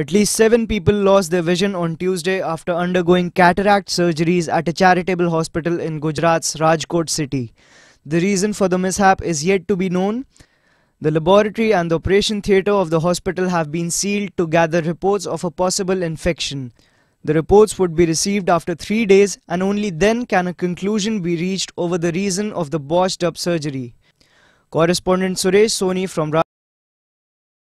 At least seven people lost their vision on Tuesday after undergoing cataract surgeries at a charitable hospital in Gujarat's Rajkot city. The reason for the mishap is yet to be known. The laboratory and the operation theatre of the hospital have been sealed to gather reports of a possible infection. The reports would be received after three days and only then can a conclusion be reached over the reason of the botched up surgery. Correspondent Suresh Soni from